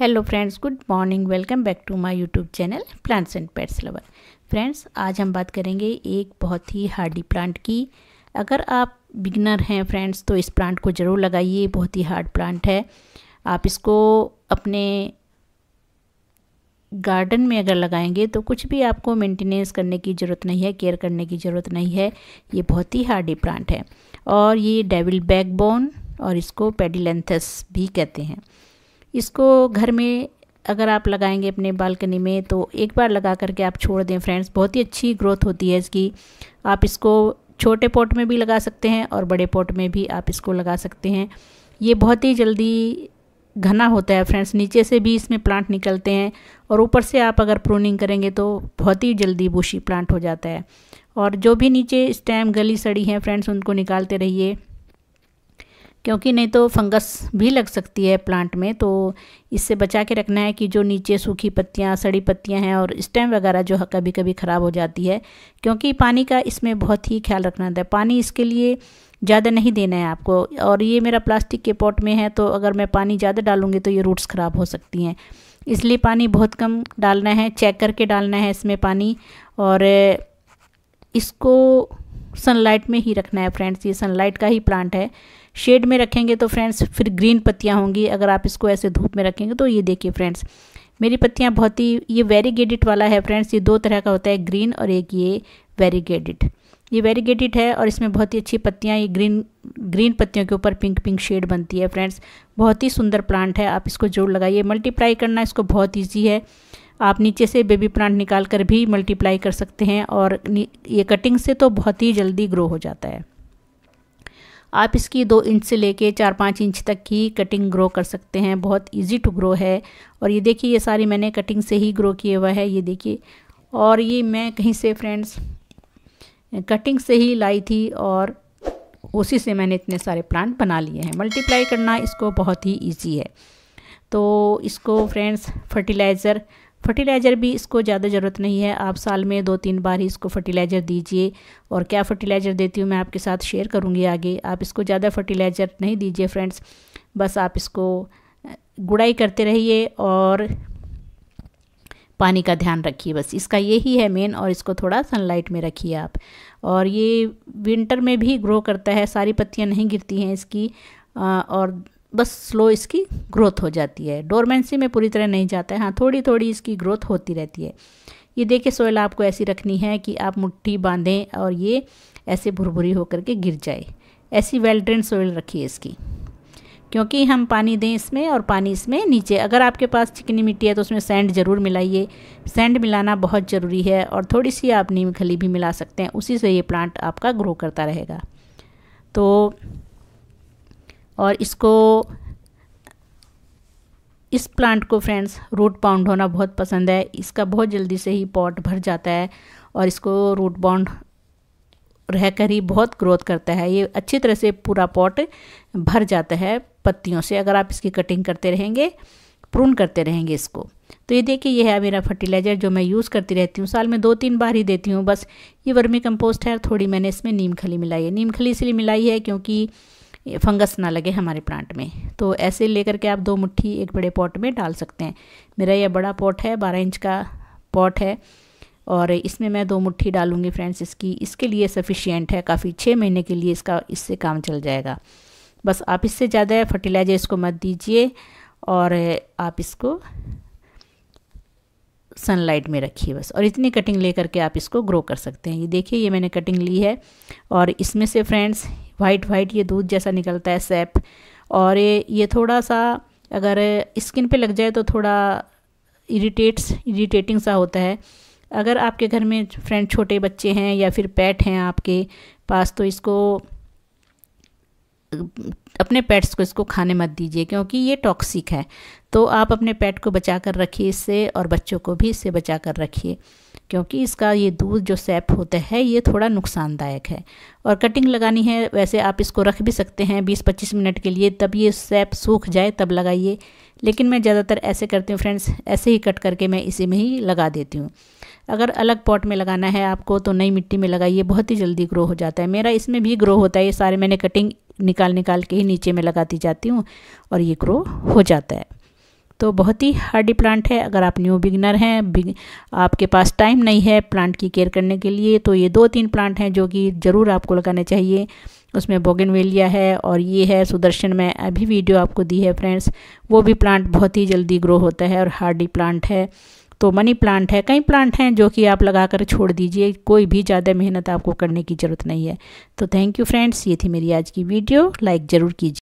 hello friends good morning welcome back to my YouTube channel plants and pets lover friends आज हम बात करेंगे एक बहुत ही हार्डी प्लांट की अगर आप बिगनर हैं फ्रेंड्स तो इस प्लांट को ज़रूर लगाइए बहुत ही हार्ड प्लांट है आप इसको अपने गार्डन में अगर लगाएंगे तो कुछ भी आपको मेंटेनेंस करने की ज़रूरत नहीं है केयर करने की ज़रूरत नहीं है ये बहुत ही हार्डी प्लांट है और ये डेविल बैकबोन और इसको पेडिलेंथस भी कहते हैं इसको घर में अगर आप लगाएंगे अपने बालकनी में तो एक बार लगा करके आप छोड़ दें फ्रेंड्स बहुत ही अच्छी ग्रोथ होती है इसकी आप इसको छोटे पॉट में भी लगा सकते हैं और बड़े पॉट में भी आप इसको लगा सकते हैं ये बहुत ही जल्दी घना होता है फ्रेंड्स नीचे से भी इसमें प्लांट निकलते हैं और ऊपर से आप अगर प्रूनिंग करेंगे तो बहुत ही जल्दी बुशी प्लांट हो जाता है और जो भी नीचे स्टैम गली सड़ी हैं फ्रेंड्स उनको निकालते रहिए क्योंकि नहीं तो फंगस भी लग सकती है प्लांट में तो इससे बचा के रखना है कि जो नीचे सूखी पत्तियाँ सड़ी पत्तियाँ हैं और स्टेम वगैरह जो कभी कभी ख़राब हो जाती है क्योंकि पानी का इसमें बहुत ही ख्याल रखना होता है पानी इसके लिए ज़्यादा नहीं देना है आपको और ये मेरा प्लास्टिक के पॉट में है तो अगर मैं पानी ज़्यादा डालूँगी तो ये रूट्स ख़राब हो सकती हैं इसलिए पानी बहुत कम डालना है चेक करके डालना है इसमें पानी और इसको सनलाइट में ही रखना है फ्रेंड्स ये सनलाइट का ही प्लांट है शेड में रखेंगे तो फ्रेंड्स फिर ग्रीन पत्तियाँ होंगी अगर आप इसको ऐसे धूप में रखेंगे तो ये देखिए फ्रेंड्स मेरी पत्तियाँ बहुत ही ये वेरीगेडिट वाला है फ्रेंड्स ये दो तरह का होता है ग्रीन और एक ये वेरीगेडिट ये वेरीगेटेड है और इसमें बहुत ही अच्छी पत्तियाँ ये ग्रीन ग्रीन पत्तियों के ऊपर पिंक पिंक शेड बनती है फ्रेंड्स बहुत ही सुंदर प्लांट है आप इसको जोड़ लगाइए मल्टीप्लाई करना इसको बहुत ईजी है आप नीचे से बेबी प्लांट निकाल कर भी मल्टीप्लाई कर सकते हैं और ये कटिंग से तो बहुत ही जल्दी ग्रो हो जाता है आप इसकी दो इंच से लेके चार पाँच इंच तक की कटिंग ग्रो कर सकते हैं बहुत इजी टू ग्रो है और ये देखिए ये सारी मैंने कटिंग से ही ग्रो किए हुआ है ये देखिए और ये मैं कहीं से फ्रेंड्स कटिंग से ही लाई थी और उसी से मैंने इतने सारे प्लांट बना लिए हैं मल्टीप्लाई करना इसको बहुत ही ईजी है तो इसको फ्रेंड्स फर्टिलाइज़र फर्टिलाइज़र भी इसको ज़्यादा ज़रूरत नहीं है आप साल में दो तीन बार ही इसको फर्टिलाइज़र दीजिए और क्या फर्टिलाइज़र देती हूँ मैं आपके साथ शेयर करूँगी आगे आप इसको ज़्यादा फर्टिलाइज़र नहीं दीजिए फ्रेंड्स बस आप इसको गुड़ाई करते रहिए और पानी का ध्यान रखिए बस इसका यही है मेन और इसको थोड़ा सनलाइट में रखिए आप और ये विंटर में भी ग्रो करता है सारी पत्तियाँ नहीं गिरती हैं इसकी और बस स्लो इसकी ग्रोथ हो जाती है डोरमेंसी में पूरी तरह नहीं जाता है हाँ थोड़ी थोड़ी इसकी ग्रोथ होती रहती है ये देखिए सोयल आपको ऐसी रखनी है कि आप मुट्ठी बांधें और ये ऐसे भुरभुरी होकर के गिर जाए ऐसी वेल ड्रेन सोयल रखिए इसकी क्योंकि हम पानी दें इसमें और पानी इसमें नीचे अगर आपके पास चिकनी मिट्टी है तो उसमें सैंड ज़रूर मिलाइए सैंड मिलाना बहुत ज़रूरी है और थोड़ी सी आप नीम खली भी मिला सकते हैं उसी से ये प्लांट आपका ग्रो करता रहेगा तो और इसको इस प्लांट को फ्रेंड्स रूट बाउंड होना बहुत पसंद है इसका बहुत जल्दी से ही पॉट भर जाता है और इसको रूट बाउंड रहकर ही बहुत ग्रोथ करता है ये अच्छी तरह से पूरा पॉट भर जाता है पत्तियों से अगर आप इसकी कटिंग करते रहेंगे प्रून करते रहेंगे इसको तो ये देखिए ये है मेरा फर्टिलाइज़र जो मैं यूज़ करती रहती हूँ साल में दो तीन बार ही देती हूँ बस ये वर्मी कंपोस्ट है थोड़ी मैंने इसमें नीम खली मिलाई है नीम खली इसलिए मिलाई है क्योंकि फंगस ना लगे हमारे प्लांट में तो ऐसे लेकर के आप दो मुट्ठी एक बड़े पॉट में डाल सकते हैं मेरा यह बड़ा पॉट है बारह इंच का पॉट है और इसमें मैं दो मुट्ठी डालूँगी फ्रेंड्स इसकी इसके लिए सफिशियंट है काफ़ी छः महीने के लिए इसका इससे काम चल जाएगा बस आप इससे ज़्यादा फर्टिलाइज़र इसको मत दीजिए और आप इसको सनलाइट में रखिए बस और इतनी कटिंग ले करके आप इसको ग्रो कर सकते हैं ये देखिए ये मैंने कटिंग ली है और इसमें से फ्रेंड्स वाइट वाइट ये दूध जैसा निकलता है सैप और ये ये थोड़ा सा अगर स्किन पे लग जाए तो थोड़ा इरिटेट्स इरिटेटिंग सा होता है अगर आपके घर में फ्रेंड छोटे बच्चे हैं या फिर पेट हैं आपके पास तो इसको अपने पेट्स को इसको खाने मत दीजिए क्योंकि ये टॉक्सिक है तो आप अपने पेट को बचा कर रखिए इससे और बच्चों को भी इससे बचा कर रखिए क्योंकि इसका ये दूध जो सैप होता है ये थोड़ा नुकसानदायक है और कटिंग लगानी है वैसे आप इसको रख भी सकते हैं 20-25 मिनट के लिए तब ये सैप सूख जाए तब लगाइए लेकिन मैं ज़्यादातर ऐसे करती हूँ फ्रेंड्स ऐसे ही कट करके मैं इसी में ही लगा देती हूँ अगर अलग पॉट में लगाना है आपको तो नई मिट्टी में लगाइए बहुत ही जल्दी ग्रो हो जाता है मेरा इसमें भी ग्रो होता है ये सारे मैंने कटिंग निकाल निकाल के ही नीचे में लगाती जाती हूँ और ये ग्रो हो जाता है तो बहुत ही हार्डी प्लांट है अगर आप न्यू बिगनर हैं बिग, आपके पास टाइम नहीं है प्लांट की केयर करने के लिए तो ये दो तीन प्लांट हैं जो कि ज़रूर आपको लगाने चाहिए उसमें बोगनवेलिया है और ये है सुदर्शन में अभी वीडियो आपको दी है फ्रेंड्स वो भी प्लांट बहुत ही जल्दी ग्रो होता है और हार्डी प्लांट है तो मनी प्लांट है कई प्लांट हैं जो कि आप लगा कर छोड़ दीजिए कोई भी ज़्यादा मेहनत आपको करने की ज़रूरत नहीं है तो थैंक यू फ्रेंड्स ये थी मेरी आज की वीडियो लाइक ज़रूर कीजिए